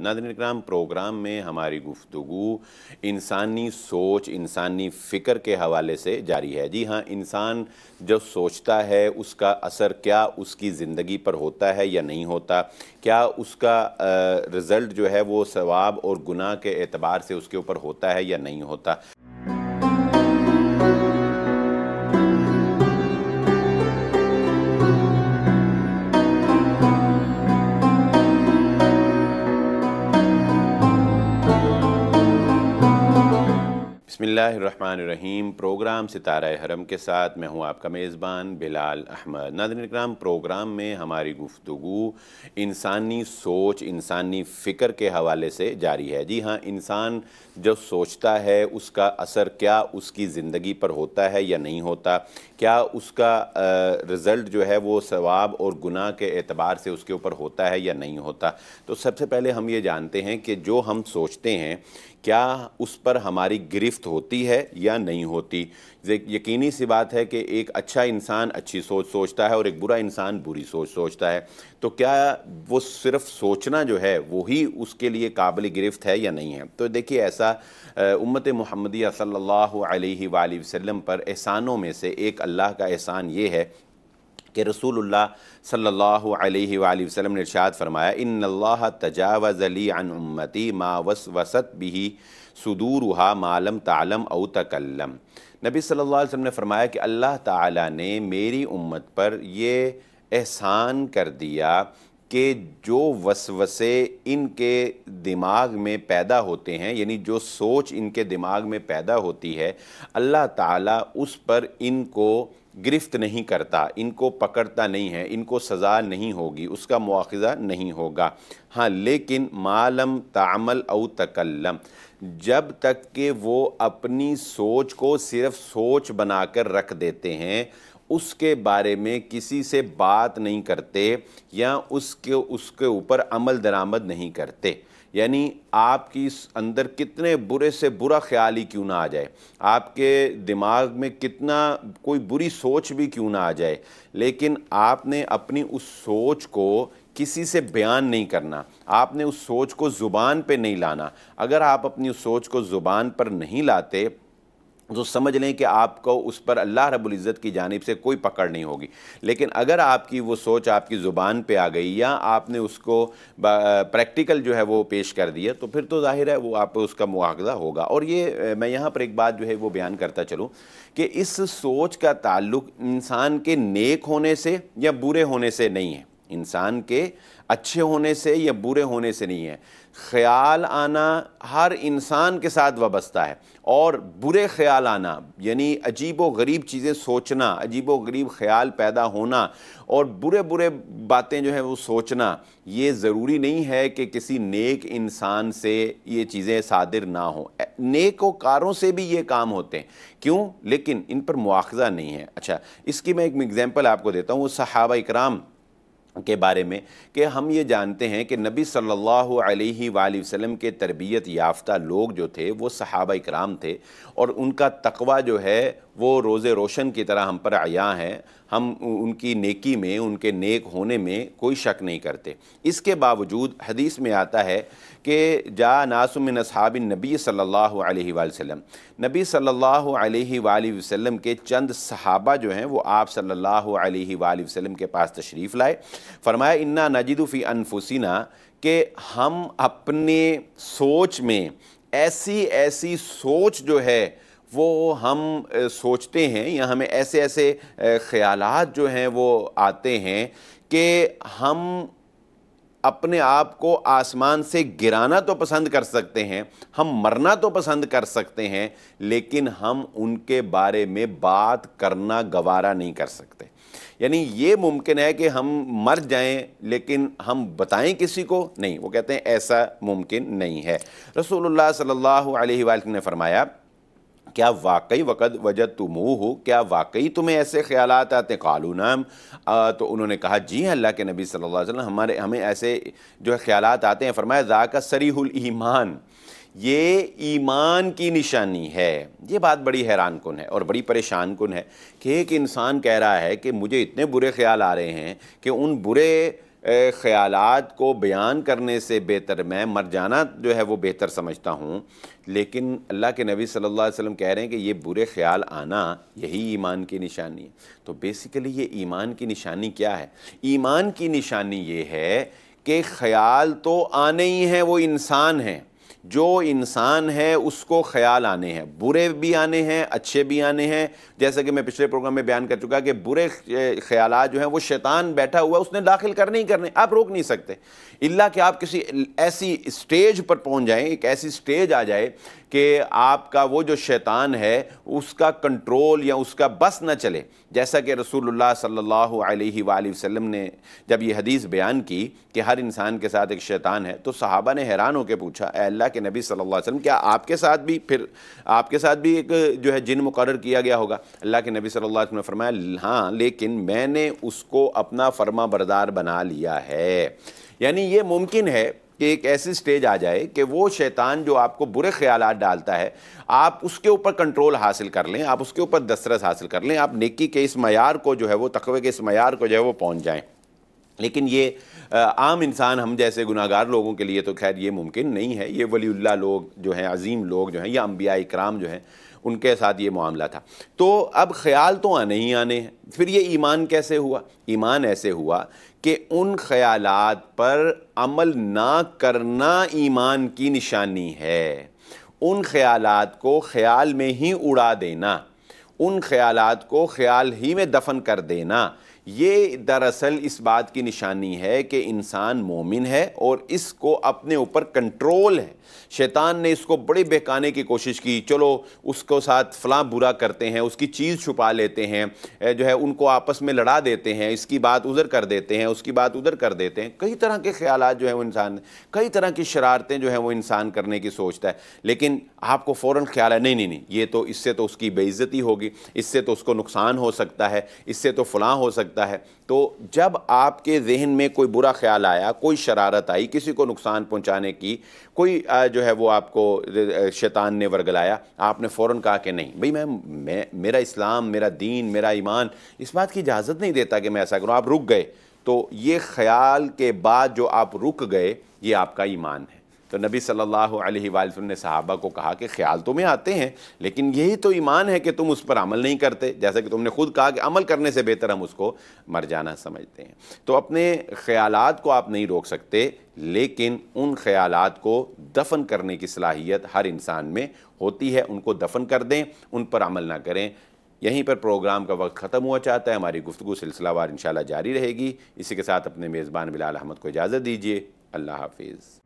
नादिन कराम प्रोग्राम में हमारी गुफ्तु इंसानी सोच इंसानी फ़िक्र के हवाले से जारी है जी हाँ इंसान जो सोचता है उसका असर क्या उसकी ज़िंदगी पर होता है या नहीं होता क्या उसका रिज़ल्ट जो है वो सवाब और गुनाह के एतबार से उसके ऊपर होता है या नहीं होता बसमिलीम प्रोग्राम सितारा हरम के साथ मैं हूँ आपका मेज़बान बिलाल अहमद नादिन प्रोग्राम में हमारी गुफ्तु इंसानी सोच इंसानी फ़िक्र के हवाले से जारी है जी हाँ इंसान जो सोचता है उसका असर क्या उसकी ज़िंदगी पर होता है या नहीं होता क्या उसका रिज़ल्ट जो है वो सवाब और गुनाह के अतबार से उसके ऊपर होता है या नहीं होता तो सबसे पहले हम ये जानते हैं कि जो हम सोचते हैं क्या उस पर हमारी गिरफ्त होती है या नहीं होती यकीनी सी बात है कि एक अच्छा इंसान अच्छी सोच सोचता है और एक बुरा इंसान बुरी सोच सोचता है तो क्या वो सिर्फ सोचना जो है वही उसके लिए काबिल गिरफ्त है या नहीं है तो देखिए ऐसा उम्मत महमदिया सल्लल्लाहु अलैहि वसल्लम पर एहसानों में से एक अल्लाह का एहसान ये है कि रसूल सल्ला वसलम ने इर्शाद फरमाया इन अल्लाह तजावज़ अली मा वस वसत भी सदूरहा मालम तालम अव तकल्लम नबी सल्ला वसम ने फरमाया कि अल्लाह ताला ने मेरी उम्मत पर ये एहसान कर दिया कि जो वसवसे इनके दिमाग में पैदा होते हैं यानी जो सोच इनके दिमाग में पैदा होती है अल्लाह ताला उस पर इनको गिरफ्त नहीं करता इनको पकड़ता नहीं है इनको सज़ा नहीं होगी उसका मुआज़ा नहीं होगा हाँ लेकिन मालम तामल अव तकल्लम जब तक कि वो अपनी सोच को सिर्फ़ सोच बनाकर रख देते हैं उसके बारे में किसी से बात नहीं करते या उसके उसके ऊपर अमल दरामद नहीं करते यानी आपकी अंदर कितने बुरे से बुरा ख्याल ही क्यों ना आ जाए आपके दिमाग में कितना कोई बुरी सोच भी क्यों ना आ जाए लेकिन आपने अपनी उस सोच को किसी से बयान नहीं करना आपने उस सोच को ज़ुबान पे नहीं लाना अगर आप अपनी उस सोच को ज़ुबान पर नहीं लाते तो समझ लें कि आपको उस पर अल्लाह इज़्ज़त की जानब से कोई पकड़ नहीं होगी लेकिन अगर आपकी वो सोच आपकी ज़ुबान पे आ गई या आपने उसको प्रैक्टिकल जो है वो पेश कर दिया तो फिर तो जाहिर है वो आप उसका मुआवजा होगा और ये मैं यहाँ पर एक बात जो है वो बयान करता चलूँ कि इस सोच का ताल्लुक इंसान के नेक होने से या बुरे होने से नहीं है इंसान के अच्छे होने से या बुरे होने से नहीं है ख्याल आना हर इंसान के साथ वाबस्ता है और बुरे ख्याल आना यानी अजीब व गरीब चीज़ें सोचना अजीब व गरीब ख्याल पैदा होना और बुरे बुरे बातें जो हैं वो सोचना ये ज़रूरी नहीं है कि किसी नेक इंसान से ये चीज़ें सादिर ना हो नेक कारों से भी ये काम होते हैं क्यों लेकिन इन पर मुआवजा नहीं है अच्छा इसकी मैं एक एग्ज़ैम्पल आपको देता हूँ वो सहाबा इकराम के बारे में कि हम ये जानते हैं कि नबी सल्लल्लाहु अलैहि वसल्लम के तरबियत याफ्ता लोग जो थे वो सहाबा कराम थे और उनका तकवा जो है वो रोज़ रोशन की तरह हम पर आया हैं हम उनकी नेकी में उनके नेक होने में कोई शक नहीं करते इसके बावजूद हदीस में आता है कि जा नासुमिन असहाब नबी सल्लल्लाहु अलैहि वसल्लम नबी सल्लल्लाहु अलैहि वसल्लम के चंद सहाबा जो हैं वो आप सल्लल्लाहु अलैहि वसल्लम के पास तशरीफ़ लाए फरमाया इन्ना नजिदुफ़ी अनफुसिना कि हम अपने सोच में ऐसी ऐसी सोच जो है वो हम सोचते हैं या हमें ऐसे ऐसे ख्याल जो हैं वो आते हैं कि हम अपने आप को आसमान से गिराना तो पसंद कर सकते हैं हम मरना तो पसंद कर सकते हैं लेकिन हम उनके बारे में बात करना गवारा नहीं कर सकते यानी ये मुमकिन है कि हम मर जाएं लेकिन हम बताएं किसी को नहीं वो कहते हैं ऐसा मुमकिन नहीं है रसूलुल्लाह सल्लल्लाहु अलैहि वसल्लम ने फरमाया क्या वाकई वक़द वजह तुम हो क्या वाकई तुम्हें ऐसे ख्याल आते हैं कालू नाम तो उन्होंने कहा जी अल्लाह के नबी सल्लल्लाहु अलैहि वसल्लम हमारे हमें ऐसे जो है ख्याल आते हैं फरमाया ज़ा का सरीहुल ईमान ये ईमान की निशानी है ये बात बड़ी हैरान कन है और बड़ी परेशान कन है कि एक इंसान कह रहा है कि मुझे इतने बुरे ख्याल आ रहे हैं कि उन बुरे ख्याल को बयान करने से बेहतर मैं मर जाना जो है वो बेहतर समझता हूँ लेकिन अल्लाह के नबी सल्लल्लाहु अलैहि वसल्लम कह रहे हैं कि ये बुरे ख्याल आना यही ईमान की निशानी है तो बेसिकली ये ईमान की निशानी क्या है ईमान की निशानी ये है कि ख्याल तो आने ही हैं वो इंसान हैं जो इंसान है उसको ख्याल आने हैं बुरे भी आने हैं अच्छे भी आने हैं जैसे कि मैं पिछले प्रोग्राम में बयान कर चुका कि बुरे ख्याल जो हैं वो शैतान बैठा हुआ उसने दाखिल करने ही करने आप रोक नहीं सकते इल्ला कि आप किसी ऐसी स्टेज पर पहुंच जाएं एक ऐसी स्टेज आ जाए कि आपका वो जो शैतान है उसका कंट्रोल या उसका बस ना चले जैसा कि रसूलुल्लाह सल्लल्लाहु अलैहि वसल्लम ने जब ये हदीस बयान की कि हर इंसान के साथ एक शैतान है तो सहाबा ने हैरान होकर पूछा अल्लाह के नबी सल्लल्लाहु अलैहि वसल्लम क्या आपके साथ भी फिर आपके साथ भी एक जो है जिन मुकर किया गया होगा अल्लाह के नबी सल्लल्लाहु अलैहि वसल्लम ने फरमाया हाँ लेकिन मैंने उसको अपना फर्मा बरदार बना लिया है यानी ये मुमकिन है कि एक ऐसी स्टेज आ जाए कि वो शैतान जो आपको बुरे ख्याल डालता है आप उसके ऊपर कंट्रोल हासिल कर लें आप उसके ऊपर दस्तरस हासिल कर लें आप नेकी के इस मैार को जो है वो तकवे के इस मैार को जो है वो पहुँच जाएँ लेकिन ये आम इंसान हम जैसे गुनागार लोगों के लिए तो खैर ये मुमकिन नहीं है ये वलील्ला लोग जो हैं अजीम लोग जो हैं या अम्बिया इक्राम जो हैं उनके साथ ये मामला था तो अब ख्याल तो आने ही आने हैं फिर ये ईमान कैसे हुआ ईमान ऐसे हुआ कि उन ख्याल पर अमल ना करना ईमान की निशानी है उन ख्याल को ख्याल में ही उड़ा देना उन ख्याल को ख्याल ही में दफन कर देना ये दरअसल इस बात की निशानी है कि इंसान मोमिन है और इसको अपने ऊपर कंट्रोल है शैतान ने इसको बड़े बहकाने की कोशिश की चलो उसको साथ फला बुरा करते हैं उसकी चीज़ छुपा लेते हैं जो है उनको आपस में लड़ा देते हैं इसकी बात उधर कर देते हैं उसकी बात उधर कर देते हैं कई तरह के ख्याल जो है वो इंसान कई तरह की शरारतें जो है वो इंसान करने की सोचता है लेकिन आपको फ़ौर ख्याल है नहीं नहीं नहीं ये तो इससे तो उसकी बेइज्जती होगी इससे तो उसको नुकसान हो सकता है इससे तो फ़लाँ हो सकता सकता है तो जब आपके जहन में कोई बुरा ख्याल आया कोई शरारत आई किसी को नुकसान पहुंचाने की कोई जो है वो आपको शैतान ने वर्गलाया आपने फ़ौर कहा कि नहीं भाई मैं मैं मेरा इस्लाम मेरा दीन मेरा ईमान इस बात की इजाज़त नहीं देता कि मैं ऐसा करूँ आप रुक गए तो ये ख्याल के बाद जो आप रुक गए ये आपका ईमान है तो नबी सल्लल्लाहु अलैहि वसल्लम ने सहाबा को कहा कि ख्याल तुम्हें आते हैं लेकिन यही तो ईमान है कि तुम उस पर अमल नहीं करते जैसा कि तुमने खुद कहा कि अमल करने से बेहतर हम उसको मर जाना समझते हैं तो अपने ख्याल को आप नहीं रोक सकते लेकिन उन ख्याल को दफन करने की सलाहियत हर इंसान में होती है उनको दफन कर दें उन पर अमल ना करें यहीं पर प्रोग्राम का वक्त ख़त्म हुआ चाहता है हमारी गुफ्तु सिलसिलावार इंशाल्लाह जारी रहेगी इसी के साथ अपने मेज़बान बिलाल अहमद को इजाज़त दीजिए अल्लाह हाफिज़